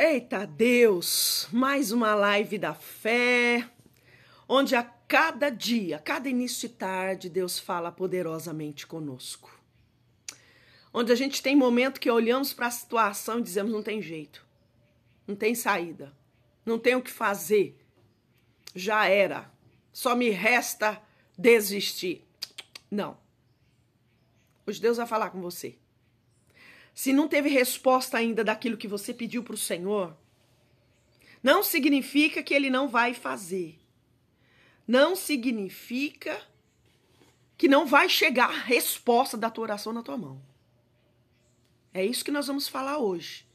Eita Deus, mais uma live da fé, onde a cada dia, a cada início de tarde, Deus fala poderosamente conosco. Onde a gente tem momento que olhamos para a situação e dizemos: não tem jeito, não tem saída, não tem o que fazer, já era, só me resta desistir. Não. Hoje Deus vai falar com você se não teve resposta ainda daquilo que você pediu para o Senhor, não significa que ele não vai fazer. Não significa que não vai chegar a resposta da tua oração na tua mão. É isso que nós vamos falar hoje.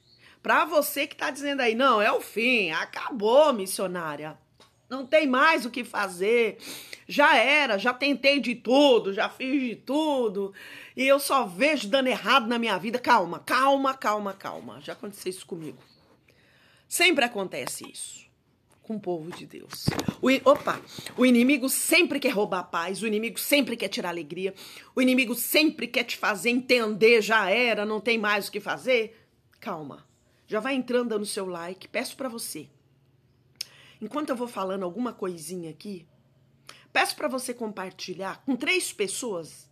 Para você que está dizendo aí, não, é o fim, acabou, missionária não tem mais o que fazer. Já era, já tentei de tudo, já fiz de tudo. E eu só vejo dando errado na minha vida. Calma, calma, calma, calma. Já aconteceu isso comigo. Sempre acontece isso com o povo de Deus. O, opa, o inimigo sempre quer roubar a paz, o inimigo sempre quer tirar alegria, o inimigo sempre quer te fazer entender, já era, não tem mais o que fazer. Calma. Já vai entrando no seu like. Peço para você enquanto eu vou falando alguma coisinha aqui, peço para você compartilhar com três pessoas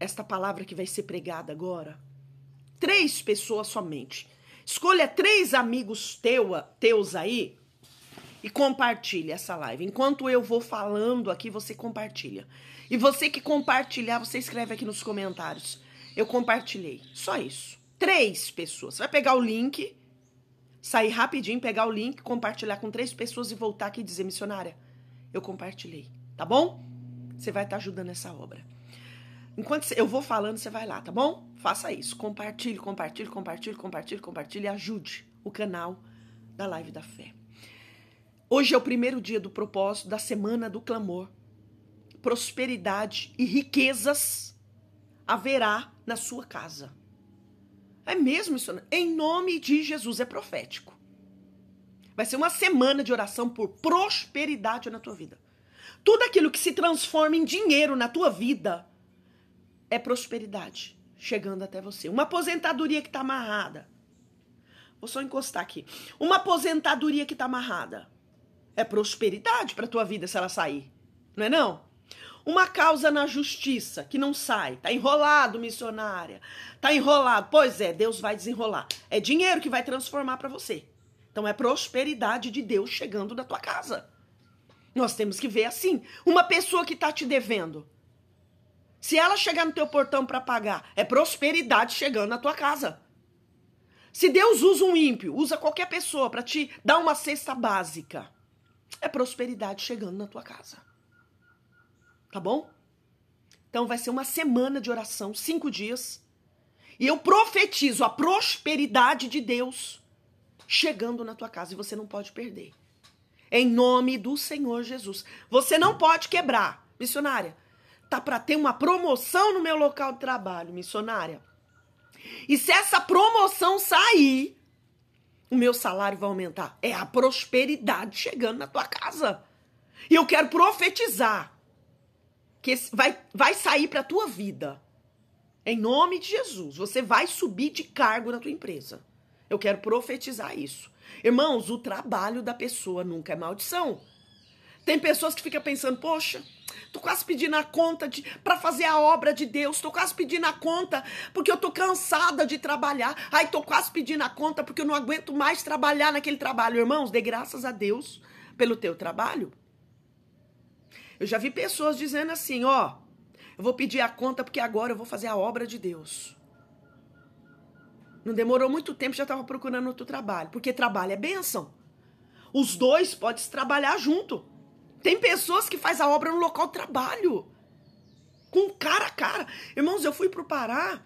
esta palavra que vai ser pregada agora. Três pessoas somente. Escolha três amigos teus aí e compartilhe essa live. Enquanto eu vou falando aqui, você compartilha. E você que compartilhar, você escreve aqui nos comentários. Eu compartilhei. Só isso. Três pessoas. Você vai pegar o link sair rapidinho, pegar o link, compartilhar com três pessoas e voltar aqui e dizer, missionária, eu compartilhei, tá bom? Você vai estar tá ajudando essa obra. Enquanto eu vou falando, você vai lá, tá bom? Faça isso. Compartilhe, compartilhe, compartilhe, compartilhe, compartilhe e ajude o canal da Live da Fé. Hoje é o primeiro dia do propósito da Semana do Clamor. Prosperidade e riquezas haverá na sua casa. É mesmo isso? Em nome de Jesus, é profético. Vai ser uma semana de oração por prosperidade na tua vida. Tudo aquilo que se transforma em dinheiro na tua vida é prosperidade chegando até você. Uma aposentadoria que está amarrada. Vou só encostar aqui. Uma aposentadoria que está amarrada é prosperidade para tua vida se ela sair. Não é não? Uma causa na justiça que não sai, tá enrolado, missionária. Tá enrolado. Pois é, Deus vai desenrolar. É dinheiro que vai transformar para você. Então é prosperidade de Deus chegando na tua casa. Nós temos que ver assim, uma pessoa que tá te devendo. Se ela chegar no teu portão para pagar, é prosperidade chegando na tua casa. Se Deus usa um ímpio, usa qualquer pessoa para te dar uma cesta básica, é prosperidade chegando na tua casa tá bom? Então vai ser uma semana de oração, cinco dias. E eu profetizo a prosperidade de Deus chegando na tua casa e você não pode perder. Em nome do Senhor Jesus. Você não pode quebrar, missionária. Tá para ter uma promoção no meu local de trabalho, missionária. E se essa promoção sair, o meu salário vai aumentar. É a prosperidade chegando na tua casa. E eu quero profetizar que vai, vai sair para tua vida. Em nome de Jesus, você vai subir de cargo na tua empresa. Eu quero profetizar isso. Irmãos, o trabalho da pessoa nunca é maldição. Tem pessoas que ficam pensando, poxa, tô quase pedindo a conta de para fazer a obra de Deus, tô quase pedindo a conta porque eu tô cansada de trabalhar. Ai, tô quase pedindo a conta porque eu não aguento mais trabalhar naquele trabalho, irmãos. Dê graças a Deus pelo teu trabalho. Eu já vi pessoas dizendo assim: ó, eu vou pedir a conta porque agora eu vou fazer a obra de Deus. Não demorou muito tempo, já estava procurando outro trabalho, porque trabalho é bênção. Os dois podem trabalhar junto. Tem pessoas que faz a obra no local de trabalho. Com cara a cara. Irmãos, eu fui pro Pará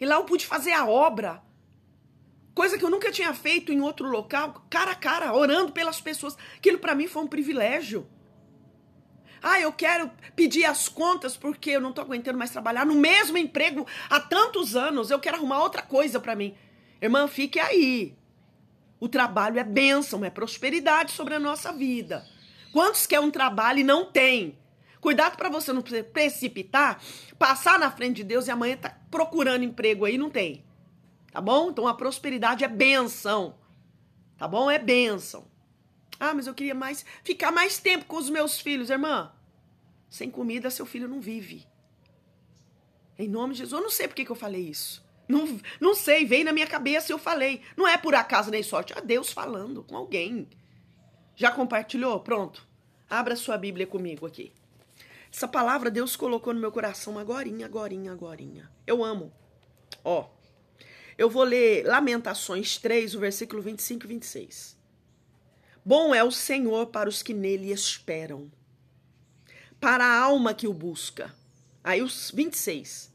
e lá eu pude fazer a obra. Coisa que eu nunca tinha feito em outro local, cara a cara, orando pelas pessoas. Aquilo para mim foi um privilégio. Ah, eu quero pedir as contas porque eu não estou aguentando mais trabalhar no mesmo emprego há tantos anos. Eu quero arrumar outra coisa para mim. Irmã, fique aí. O trabalho é bênção, é prosperidade sobre a nossa vida. Quantos quer um trabalho e não tem? Cuidado para você não precipitar, passar na frente de Deus e amanhã tá procurando emprego aí não tem. Tá bom? Então a prosperidade é bênção. Tá bom? É bênção. Ah, mas eu queria mais ficar mais tempo com os meus filhos, irmã. Sem comida, seu filho não vive. Em nome de Jesus, eu não sei por que, eu falei isso. Não, não sei, veio na minha cabeça e eu falei. Não é por acaso nem sorte, é Deus falando com alguém. Já compartilhou? Pronto. Abra sua Bíblia comigo aqui. Essa palavra Deus colocou no meu coração agorinha, agorinha, agorinha. Eu amo. Ó, eu vou ler Lamentações 3, o versículo 25 e 26. Bom é o Senhor para os que nele esperam, para a alma que o busca. Aí os 26.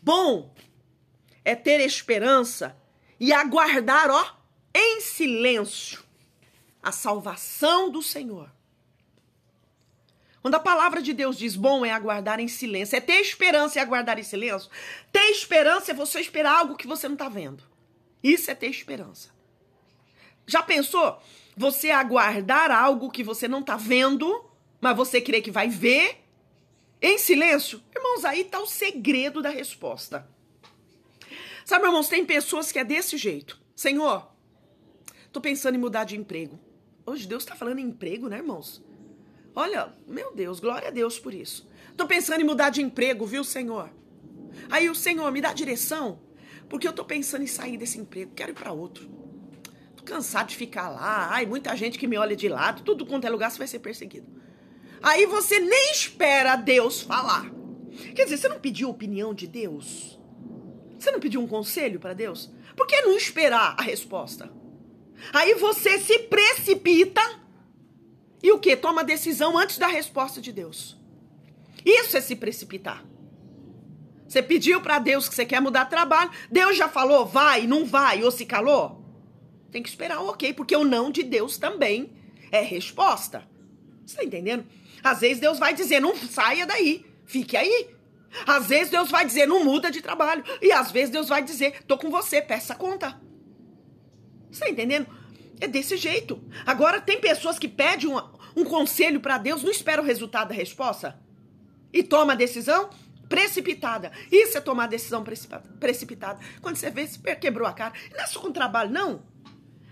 Bom é ter esperança e aguardar, ó, em silêncio, a salvação do Senhor. Quando a palavra de Deus diz bom é aguardar em silêncio, é ter esperança e aguardar em silêncio. Ter esperança é você esperar algo que você não está vendo. Isso é ter esperança. Já pensou? você aguardar algo que você não tá vendo, mas você crê que vai ver, em silêncio. Irmãos, aí tá o segredo da resposta. Sabe, irmãos, tem pessoas que é desse jeito. Senhor, tô pensando em mudar de emprego. Hoje Deus tá falando em emprego, né, irmãos? Olha, meu Deus, glória a Deus por isso. Tô pensando em mudar de emprego, viu, Senhor? Aí o Senhor me dá direção, porque eu tô pensando em sair desse emprego, quero ir para outro cansado de ficar lá, ai, muita gente que me olha de lado, tudo quanto é lugar você vai ser perseguido. Aí você nem espera Deus falar. Quer dizer, você não pediu a opinião de Deus? Você não pediu um conselho para Deus? Por que não esperar a resposta? Aí você se precipita e o que? Toma decisão antes da resposta de Deus. Isso é se precipitar. Você pediu para Deus que você quer mudar trabalho, Deus já falou vai, não vai, ou se calou? tem que esperar o ok, porque o não de Deus também é resposta. Você tá entendendo? Às vezes Deus vai dizer, não saia daí, fique aí. Às vezes Deus vai dizer, não muda de trabalho. E às vezes Deus vai dizer, tô com você, peça conta. Você tá entendendo? É desse jeito. Agora, tem pessoas que pedem um, um conselho para Deus, não espera o resultado da resposta e toma a decisão precipitada. Isso é tomar a decisão precipitada. Quando você vê, se quebrou a cara. Não é só com trabalho, não.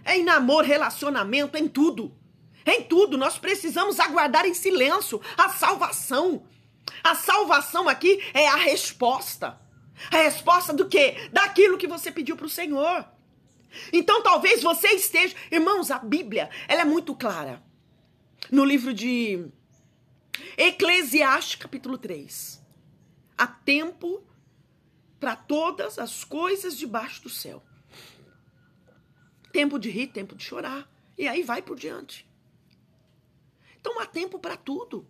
É em namoro, relacionamento, em tudo. em tudo. Nós precisamos aguardar em silêncio a salvação. A salvação aqui é a resposta. A resposta do quê? Daquilo que você pediu para o Senhor. Então talvez você esteja, irmãos, a Bíblia, ela é muito clara. No livro de Eclesiastes, capítulo 3. Há tempo para todas as coisas debaixo do céu. Tempo de rir, tempo de chorar. E aí vai por diante. Então há tempo para tudo.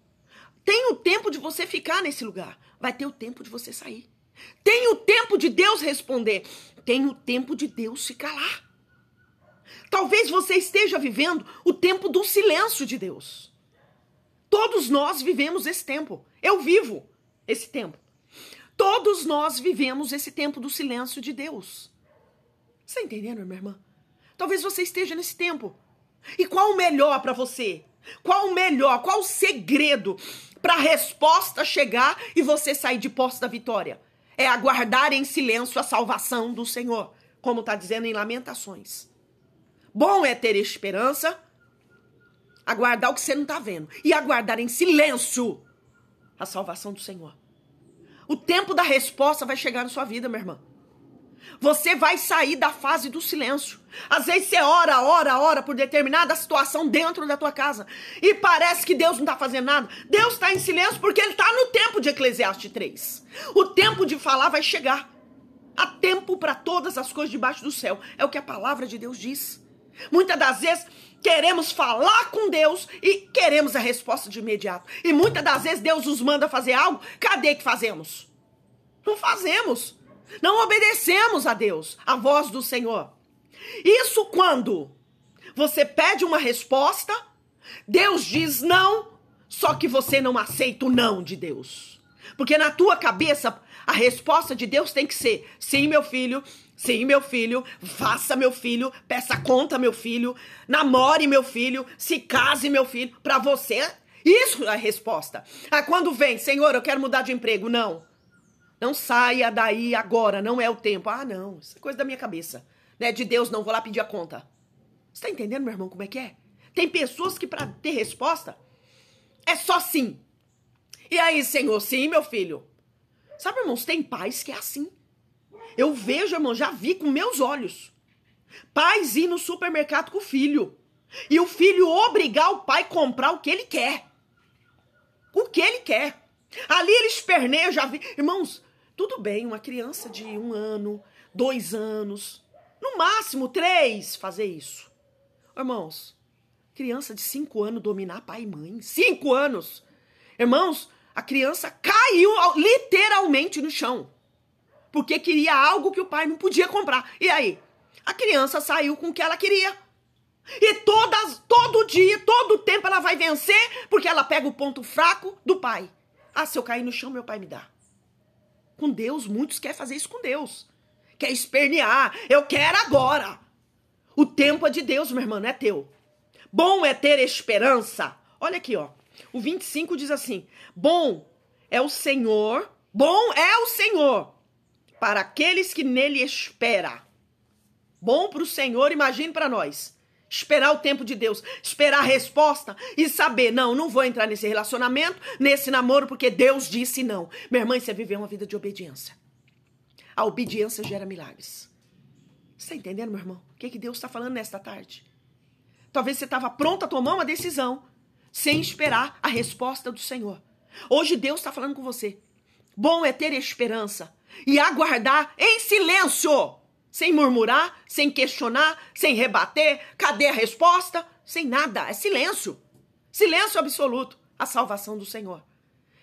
Tem o tempo de você ficar nesse lugar. Vai ter o tempo de você sair. Tem o tempo de Deus responder. Tem o tempo de Deus se calar. Talvez você esteja vivendo o tempo do silêncio de Deus. Todos nós vivemos esse tempo. Eu vivo esse tempo. Todos nós vivemos esse tempo do silêncio de Deus. Você tá entendendo, minha irmã? Talvez você esteja nesse tempo. E qual o melhor para você? Qual o melhor? Qual o segredo para a resposta chegar e você sair de posse da vitória? É aguardar em silêncio a salvação do Senhor, como está dizendo em Lamentações. Bom é ter esperança, aguardar o que você não está vendo e aguardar em silêncio a salvação do Senhor. O tempo da resposta vai chegar na sua vida, minha irmã. Você vai sair da fase do silêncio. Às vezes você ora, ora, ora por determinada situação dentro da tua casa. E parece que Deus não está fazendo nada. Deus está em silêncio porque Ele está no tempo de Eclesiastes 3. O tempo de falar vai chegar. Há tempo para todas as coisas debaixo do céu. É o que a palavra de Deus diz. Muitas das vezes queremos falar com Deus e queremos a resposta de imediato. E muitas das vezes Deus nos manda fazer algo. Cadê que fazemos? Não fazemos. Não obedecemos a Deus, a voz do Senhor. Isso quando você pede uma resposta, Deus diz não, só que você não aceita o não de Deus. Porque na tua cabeça a resposta de Deus tem que ser: sim, meu filho, sim, meu filho, faça meu filho, peça conta meu filho, namore meu filho, se case meu filho. Para você, isso é a resposta. Ah, quando vem, Senhor, eu quero mudar de emprego. Não. Não saia daí agora, não é o tempo. Ah, não, isso é coisa da minha cabeça. Né? De Deus, não, vou lá pedir a conta. Você tá entendendo, meu irmão, como é que é? Tem pessoas que para ter resposta é só sim. E aí, Senhor, sim, meu filho. Sabe, irmãos, tem pais que é assim. Eu vejo, irmão, já vi com meus olhos. Pais ir no supermercado com o filho. E o filho obrigar o pai a comprar o que ele quer. O que ele quer. Ali eles perneiam, já vi. Irmãos, tudo bem, uma criança de um ano, dois anos, no máximo três, fazer isso. Irmãos, criança de cinco anos dominar pai e mãe. Cinco anos! Irmãos, a criança caiu literalmente no chão. Porque queria algo que o pai não podia comprar. E aí? A criança saiu com o que ela queria. E todas, todo dia, todo tempo ela vai vencer, porque ela pega o ponto fraco do pai. Ah, se eu cair no chão, meu pai me dá com Deus. Muitos querem fazer isso com Deus. Quer espernear. Eu quero agora. O tempo é de Deus, meu irmão, não é teu. Bom é ter esperança. Olha aqui, ó. O 25 diz assim: Bom é o Senhor, bom é o Senhor para aqueles que nele espera. Bom para o Senhor, imagine para nós esperar o tempo de Deus, esperar a resposta e saber, não, não vou entrar nesse relacionamento, nesse namoro, porque Deus disse não. Minha irmã, você é viver uma vida de obediência. A obediência gera milagres. Você está entendendo, meu irmão? O que, é que Deus está falando nesta tarde? Talvez você estava pronto a tomar uma decisão sem esperar a resposta do Senhor. Hoje Deus está falando com você. Bom é ter esperança e aguardar em silêncio sem murmurar, sem questionar, sem rebater, cadê a resposta? Sem nada, é silêncio. Silêncio absoluto, a salvação do Senhor.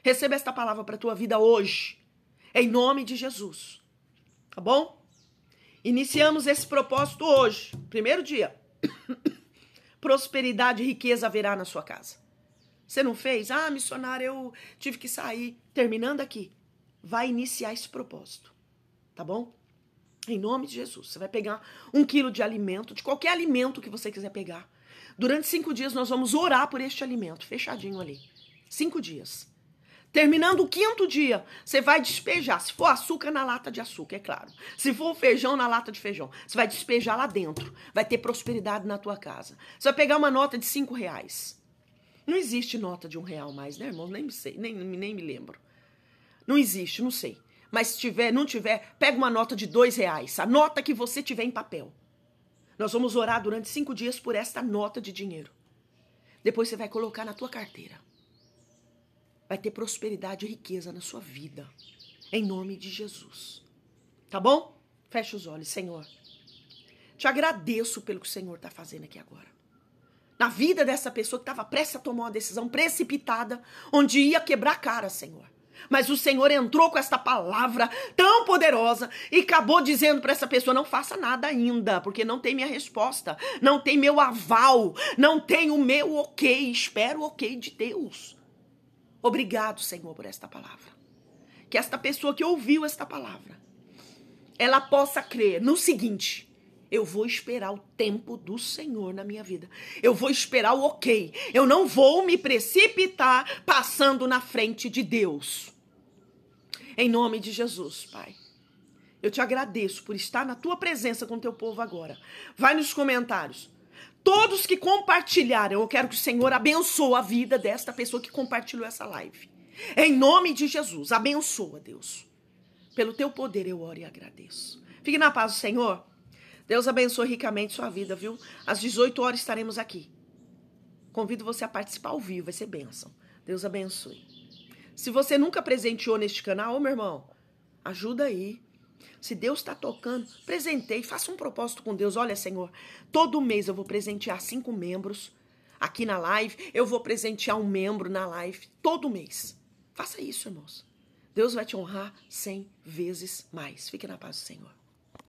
Receba esta palavra para a tua vida hoje, em nome de Jesus. Tá bom? Iniciamos esse propósito hoje, primeiro dia. Prosperidade e riqueza virá na sua casa. Você não fez? Ah, missionário, eu tive que sair. Terminando aqui, vai iniciar esse propósito. Tá bom? Em nome de Jesus. Você vai pegar um quilo de alimento, de qualquer alimento que você quiser pegar. Durante cinco dias nós vamos orar por este alimento, fechadinho ali. Cinco dias. Terminando o quinto dia, você vai despejar. Se for açúcar, na lata de açúcar, é claro. Se for feijão, na lata de feijão. Você vai despejar lá dentro. Vai ter prosperidade na tua casa. Você vai pegar uma nota de cinco reais. Não existe nota de um real mais, né, irmão? Nem, sei, nem, nem me lembro. Não existe, não sei. Mas se tiver, não tiver, pega uma nota de dois reais. A nota que você tiver em papel. Nós vamos orar durante cinco dias por esta nota de dinheiro. Depois você vai colocar na tua carteira. Vai ter prosperidade e riqueza na sua vida. Em nome de Jesus. Tá bom? Fecha os olhos, Senhor. Te agradeço pelo que o Senhor está fazendo aqui agora. Na vida dessa pessoa que estava prestes a tomar uma decisão precipitada, onde ia quebrar a cara, Senhor. Mas o Senhor entrou com esta palavra tão poderosa e acabou dizendo para essa pessoa: não faça nada ainda, porque não tem minha resposta, não tem meu aval, não tem o meu ok. Espero o ok de Deus. Obrigado, Senhor, por esta palavra. Que esta pessoa que ouviu esta palavra, ela possa crer no seguinte: eu vou esperar o tempo do Senhor na minha vida. Eu vou esperar o ok. Eu não vou me precipitar passando na frente de Deus. Em nome de Jesus, Pai. Eu te agradeço por estar na tua presença com teu povo agora. Vai nos comentários. Todos que compartilharam, eu quero que o Senhor abençoe a vida desta pessoa que compartilhou essa live. Em nome de Jesus, abençoa, Deus. Pelo teu poder eu oro e agradeço. Fique na paz Senhor. Deus abençoe ricamente sua vida, viu? Às 18 horas estaremos aqui. Convido você a participar ao vivo, vai ser bênção. Deus abençoe. Se você nunca presenteou neste canal, meu irmão, ajuda aí. Se Deus está tocando, presentei, faça um propósito com Deus. Olha, Senhor, todo mês eu vou presentear cinco membros aqui na live, eu vou presentear um membro na live, todo mês. Faça isso, irmãos. Deus vai te honrar cem vezes mais. Fique na paz do Senhor.